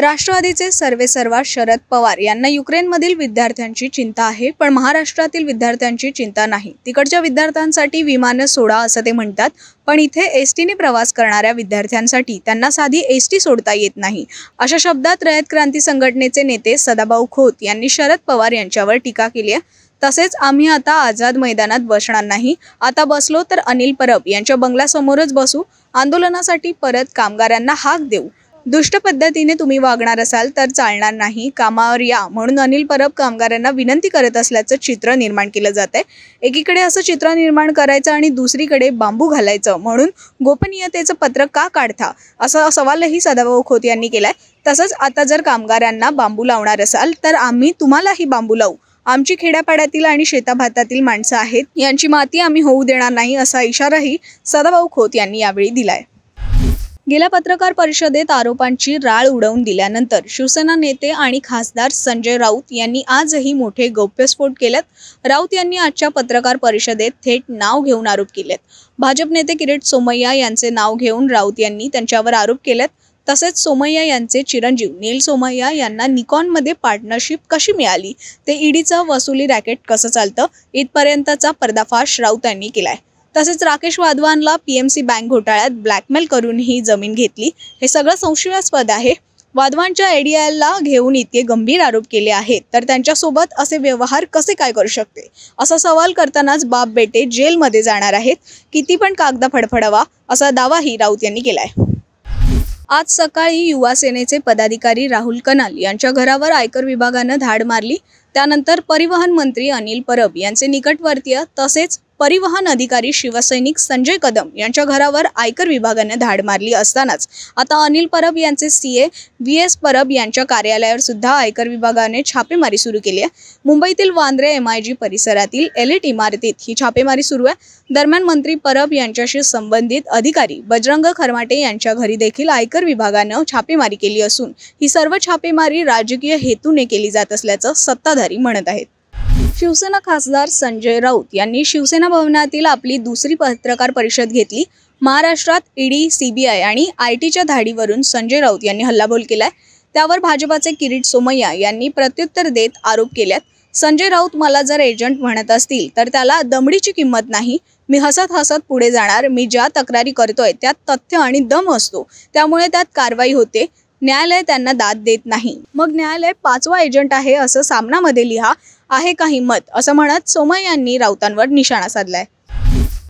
राष्ट्रवादीचे सर्वे सर्वेसर्वा शरद पवार यांना युक्रेनमधील विद्यार्थ्यांची चिंता आहे पण महाराष्ट्रातील विद्यार्थ्यांची चिंता नाही तिकडच्या विद्यार्थ्यांसाठी विमानं सोडा असं ते म्हणतात पण इथे एस टीने प्रवास करणाऱ्या विद्यार्थ्यांसाठी त्यांना साधी एस टी सोडता येत नाही अशा शब्दात रयत क्रांती संघटनेचे नेते सदाभाऊ खोत यांनी शरद पवार यांच्यावर टीका केली आहे तसेच आम्ही आता आझाद मैदानात बसणार नाही आता बसलो तर अनिल परब यांच्या बंगल्यासमोरच बसू आंदोलनासाठी परत कामगारांना हाक देऊ दुष्ट पद्धतीने तुम्ही वागणार असाल तर चालणार नाही कामावर या म्हणून अनिल परब कामगारांना विनंती करत असल्याचं चित्र निर्माण केलं जात आहे एकीकडे असं चित्र निर्माण करायचं आणि दुसरीकडे बांबू घालायचं म्हणून गोपनीयतेचं पत्र का काढता असा सवालही सदाभाऊ खोत यांनी केलाय तसंच आता जर कामगारांना बांबू लावणार असाल तर आम्ही तुम्हालाही बांबू लावू आमची खेड्यापाड्यातील आणि शेताभातातील माणसं आहेत यांची माती आम्ही होऊ देणार नाही असा इशाराही सदाभाऊ खोत यांनी यावेळी दिलाय गेल्या पत्रकार परिषदेत आरोपांची राळ उडवून दिल्यानंतर शिवसेना नेते आणि खासदार संजय राऊत यांनी आजही मोठे गौप्यस्फोट केलेत राऊत यांनी आजच्या पत्रकार परिषदेत थेट नाव घेऊन आरोप केलेत भाजप नेते किरीट सोमय्या यांचे नाव घेऊन राऊत यांनी त्यांच्यावर आरोप केलेत तसेच सोमय्या यांचे चिरंजीव नील सोमय्या यांना निकॉनमध्ये पार्टनरशिप कशी मिळाली ते ईडीचं वसुली रॅकेट कसं चालतं इथपर्यंतचा पर्दाफाश राऊत केला आहे तसेच राकेश वाधवानला पीएमसी बँक घोटाळ्यात ब्लॅकमेल करून ही जमीन घेतली हे सगळं संशयास्पद आहे वाधवानच्या एडीआयला घेऊन इतके गंभीर आरोप केले आहेत तर त्यांच्यासोबत असे व्यवहार कसे काय करू शकते असा सवाल करतानाच बाप बेटे जेलमध्ये जाणार आहेत किती पण कागदा फडफडावा असा दावाही राऊत यांनी केलाय आज सकाळी युवा सेनेचे पदाधिकारी राहुल कनाल यांच्या घरावर आयकर विभागानं धाड मारली त्यानंतर परिवहन मंत्री अनिल परब यांचे निकटवर्तीय तसेच परिवहन अधिकारी शिवसैनिक संजय कदम यांच्या घरावर आयकर विभागाने धाड मारली असतानाच आता अनिल परब यांचे सीए व्ही एस परब यांच्या कार्यालयावर सुद्धा आयकर विभागाने छापेमारी सुरू केली आहे मुंबईतील वांद्रे एम आय जी परिसरातील एलिट इमारतीत ही छापेमारी सुरू आहे दरम्यान मंत्री परब यांच्याशी संबंधित अधिकारी बजरंग खरमाटे यांच्या घरी देखील आयकर विभागानं छापेमारी केली असून ही सर्व छापेमारी राजकीय हेतूने केली जात असल्याचं सत्ताधारी म्हणत आहेत शिवसेना खासदार संजय राऊत यांनी शिवसेना भवनातील आपली दुसरी पत्रकार परिषद घेतली महाराष्ट्रात ईडी सीबीआय आणि आय टीच्या धाडीवरून संजय राऊत यांनी हल्लाबोल केलाय त्यावर भाजपाचे किरीट सोमय्या यांनी प्रत्युत्तर देत आरोप केल्यात संजय राऊत मला जर एजंट म्हणत असतील तर त्याला दमडीची किंमत नाही मी हसत हसत पुढे जाणार मी ज्या तक्रारी करतोय त्यात तथ्य आणि दम असतो त्यामुळे त्यात कारवाई होते न्यायालय त्यांना दाद देत नाही मग न्यायालय पाचवा एजंट आहे असं सामनामध्ये लिहा आहे का मत असं म्हणत सोमय यांनी राऊतांवर निशाणा साधलाय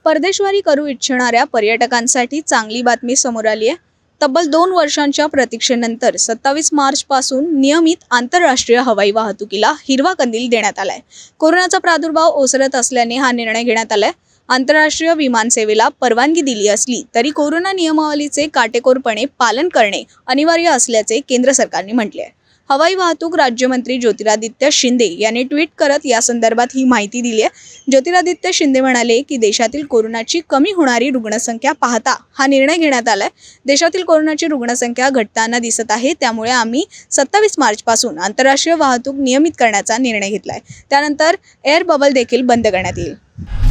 परदेशवारी करू इच्छिणाऱ्या पर्यटकांसाठी चांगली बातमी समोर आली आहे तब्बल दोन वर्षांच्या प्रतीक्षेनंतर सत्तावीस मार्चपासून नियमित आंतरराष्ट्रीय हवाई वाहतुकीला हिरवा कंदील देण्यात आलाय कोरोनाचा प्रादुर्भाव ओसरत असल्याने हा निर्णय घेण्यात आलाय आंतरराष्ट्रीय विमानसेवेला परवानगी दिली असली तरी कोरोना नियमावलीचे काटेकोरपणे पालन करणे अनिवार्य असल्याचे केंद्र सरकारने म्हटले आहे हवाई वाहतूक राज्यमंत्री ज्योतिरादित्य शिंदे यांनी ट्विट करत या संदर्भात ही माहिती दिली आहे ज्योतिरादित्य शिंदे म्हणाले की देशातील कोरोनाची कमी होणारी रुग्णसंख्या पाहता हा निर्णय घेण्यात आलाय देशातील कोरोनाची रुग्णसंख्या घटताना दिसत आहे त्यामुळे आम्ही सत्तावीस मार्चपासून आंतरराष्ट्रीय वाहतूक नियमित करण्याचा निर्णय आहे त्यानंतर एअर बबल देखील बंद करण्यात येईल